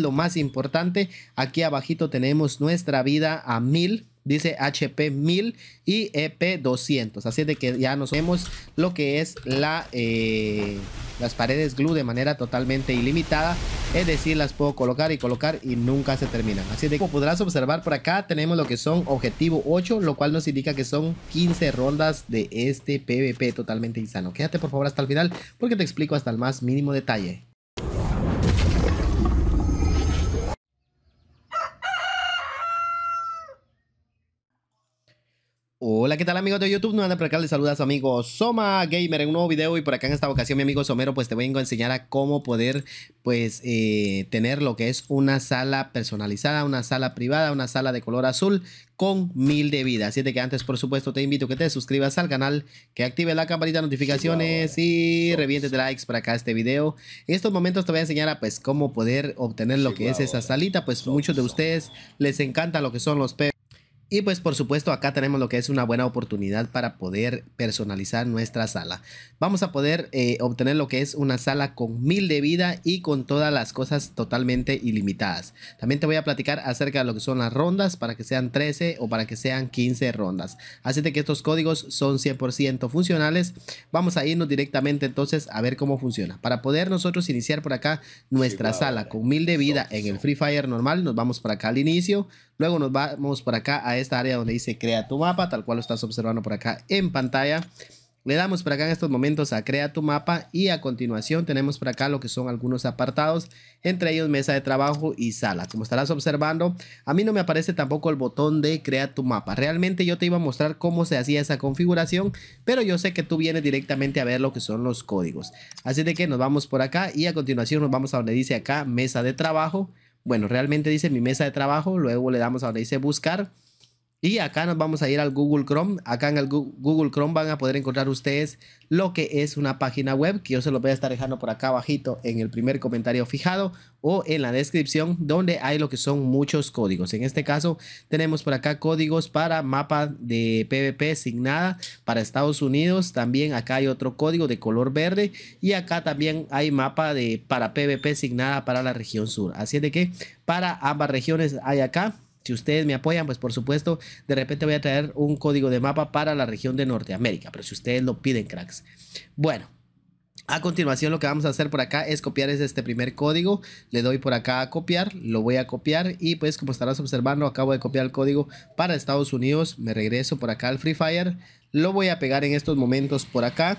Lo más importante, aquí abajito tenemos nuestra vida a 1000, dice HP 1000 y EP 200. Así de que ya nos vemos lo que es la, eh, las paredes glue de manera totalmente ilimitada. Es decir, las puedo colocar y colocar y nunca se terminan. Así de como podrás observar por acá, tenemos lo que son objetivo 8, lo cual nos indica que son 15 rondas de este PvP totalmente insano. Quédate por favor hasta el final porque te explico hasta el más mínimo detalle. Hola, ¿qué tal amigos de YouTube? No anda por acá, les saluda a su amigo Soma Gamer en un nuevo video y por acá en esta ocasión mi amigo Somero pues te vengo a enseñar a cómo poder pues eh, tener lo que es una sala personalizada, una sala privada, una sala de color azul con mil de vida. Así que antes por supuesto te invito a que te suscribas al canal, que active la campanita de notificaciones y revientes de likes para acá este video. En estos momentos te voy a enseñar a pues cómo poder obtener lo que es esa salita, pues muchos de ustedes les encanta lo que son los y pues por supuesto acá tenemos lo que es una buena oportunidad para poder personalizar nuestra sala. Vamos a poder eh, obtener lo que es una sala con mil de vida y con todas las cosas totalmente ilimitadas. También te voy a platicar acerca de lo que son las rondas para que sean 13 o para que sean 15 rondas. Así de que estos códigos son 100% funcionales. Vamos a irnos directamente entonces a ver cómo funciona. Para poder nosotros iniciar por acá nuestra sala con mil de vida en el Free Fire normal, nos vamos para acá al inicio. Luego nos vamos por acá a esta área donde dice crea tu mapa, tal cual lo estás observando por acá en pantalla. Le damos por acá en estos momentos a crea tu mapa y a continuación tenemos por acá lo que son algunos apartados, entre ellos mesa de trabajo y sala. Como estarás observando, a mí no me aparece tampoco el botón de crea tu mapa. Realmente yo te iba a mostrar cómo se hacía esa configuración, pero yo sé que tú vienes directamente a ver lo que son los códigos. Así de que nos vamos por acá y a continuación nos vamos a donde dice acá mesa de trabajo. Bueno, realmente dice mi mesa de trabajo, luego le damos a donde dice buscar y acá nos vamos a ir al Google Chrome. Acá en el Google Chrome van a poder encontrar ustedes lo que es una página web, que yo se lo voy a estar dejando por acá abajito en el primer comentario fijado o en la descripción, donde hay lo que son muchos códigos. En este caso, tenemos por acá códigos para mapa de PVP signada para Estados Unidos. También acá hay otro código de color verde y acá también hay mapa de para PVP signada para la región sur. Así es de que para ambas regiones hay acá si ustedes me apoyan, pues por supuesto, de repente voy a traer un código de mapa para la región de Norteamérica, pero si ustedes lo piden, cracks. Bueno. A continuación lo que vamos a hacer por acá es copiar este primer código, le doy por acá a copiar, lo voy a copiar y pues como estarás observando acabo de copiar el código para Estados Unidos, me regreso por acá al Free Fire, lo voy a pegar en estos momentos por acá,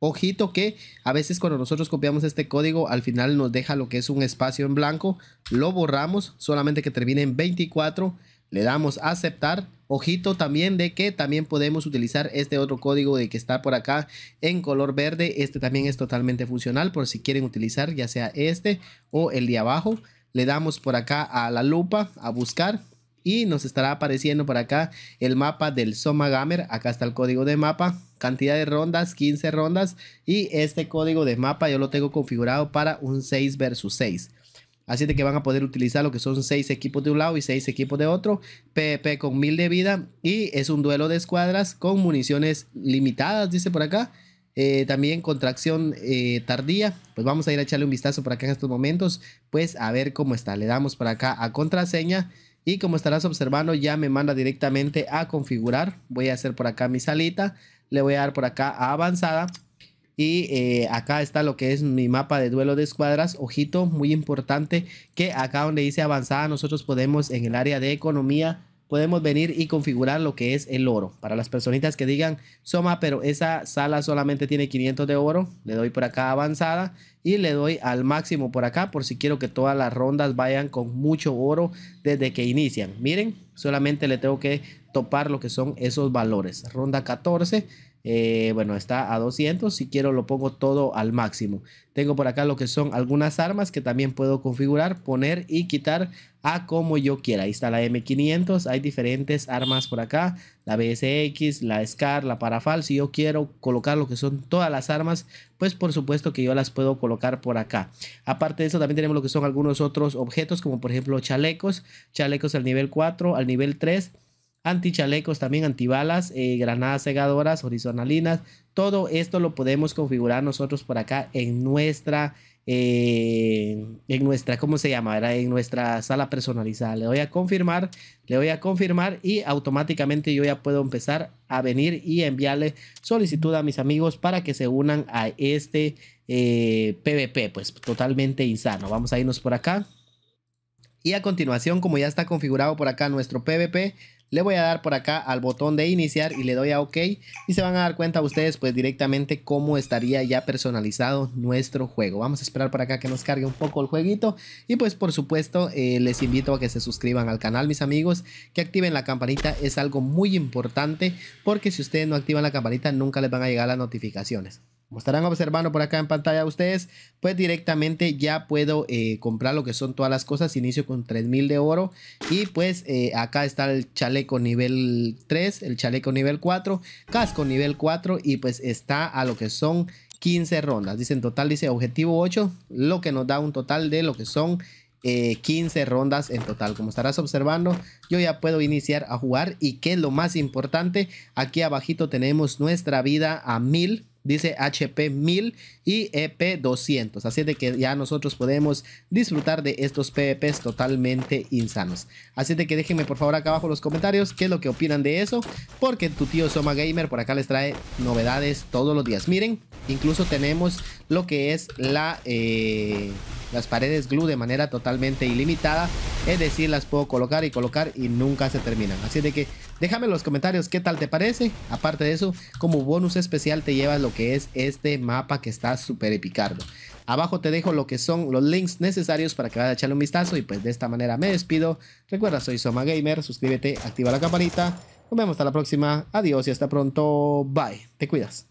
Ojito que a veces cuando nosotros copiamos este código, al final nos deja lo que es un espacio en blanco, lo borramos, solamente que termine en 24, le damos a aceptar. Ojito también de que también podemos utilizar este otro código de que está por acá en color verde. Este también es totalmente funcional por si quieren utilizar ya sea este o el de abajo. Le damos por acá a la lupa a buscar y nos estará apareciendo por acá el mapa del Soma Gamer. Acá está el código de mapa, cantidad de rondas, 15 rondas y este código de mapa yo lo tengo configurado para un 6 versus 6. Así de que van a poder utilizar lo que son 6 equipos de un lado y 6 equipos de otro. PP con 1000 de vida. Y es un duelo de escuadras con municiones limitadas, dice por acá. Eh, también contracción eh, tardía. Pues vamos a ir a echarle un vistazo por acá en estos momentos. Pues a ver cómo está. Le damos por acá a contraseña. Y como estarás observando, ya me manda directamente a configurar. Voy a hacer por acá mi salita. Le voy a dar por acá a avanzada. Y eh, acá está lo que es mi mapa de duelo de escuadras. Ojito, muy importante que acá donde dice avanzada, nosotros podemos en el área de economía podemos venir y configurar lo que es el oro. Para las personitas que digan, Soma, pero esa sala solamente tiene 500 de oro, le doy por acá avanzada y le doy al máximo por acá por si quiero que todas las rondas vayan con mucho oro desde que inician. Miren, solamente le tengo que topar lo que son esos valores. Ronda 14 eh, bueno, está a 200. Si quiero lo pongo todo al máximo. Tengo por acá lo que son algunas armas que también puedo configurar, poner y quitar a como yo quiera. Ahí está la M500. Hay diferentes armas por acá. La BSX, la SCAR, la Parafal. Si yo quiero colocar lo que son todas las armas, pues por supuesto que yo las puedo colocar por acá. Aparte de eso, también tenemos lo que son algunos otros objetos, como por ejemplo chalecos. Chalecos al nivel 4, al nivel 3 antichalecos, también antibalas, eh, granadas cegadoras, horizontalinas. Todo esto lo podemos configurar nosotros por acá en nuestra, eh, en nuestra, ¿cómo se llama? en nuestra sala personalizada. Le voy a confirmar, le voy a confirmar y automáticamente yo ya puedo empezar a venir y enviarle solicitud a mis amigos para que se unan a este PvP, eh, pues totalmente insano. Vamos a irnos por acá. Y a continuación, como ya está configurado por acá nuestro PvP, le voy a dar por acá al botón de iniciar y le doy a OK y se van a dar cuenta ustedes pues directamente cómo estaría ya personalizado nuestro juego. Vamos a esperar por acá que nos cargue un poco el jueguito y pues por supuesto eh, les invito a que se suscriban al canal mis amigos, que activen la campanita es algo muy importante porque si ustedes no activan la campanita nunca les van a llegar las notificaciones como estarán observando por acá en pantalla ustedes, pues directamente ya puedo eh, comprar lo que son todas las cosas. Inicio con 3000 de oro y pues eh, acá está el chaleco nivel 3, el chaleco nivel 4, casco nivel 4 y pues está a lo que son 15 rondas. Dice en total, dice objetivo 8, lo que nos da un total de lo que son 15 eh, rondas en total. Como estarás observando, yo ya puedo iniciar a jugar y que es lo más importante, aquí abajito tenemos nuestra vida a 1000 dice HP 1000 y EP 200. Así de que ya nosotros podemos disfrutar de estos PVPs totalmente insanos. Así de que déjenme por favor acá abajo en los comentarios qué es lo que opinan de eso. Porque tu tío Soma Gamer por acá les trae novedades todos los días. Miren, incluso tenemos lo que es la... Eh, las paredes glue de manera totalmente ilimitada es decir, las puedo colocar y colocar y nunca se terminan. Así de que déjame en los comentarios qué tal te parece. Aparte de eso, como bonus especial te llevas lo que es este mapa que está súper epicardo. Abajo te dejo lo que son los links necesarios para que vayas a echarle un vistazo y pues de esta manera me despido. Recuerda, soy Soma Gamer, suscríbete, activa la campanita. Nos vemos hasta la próxima. Adiós y hasta pronto. Bye. Te cuidas.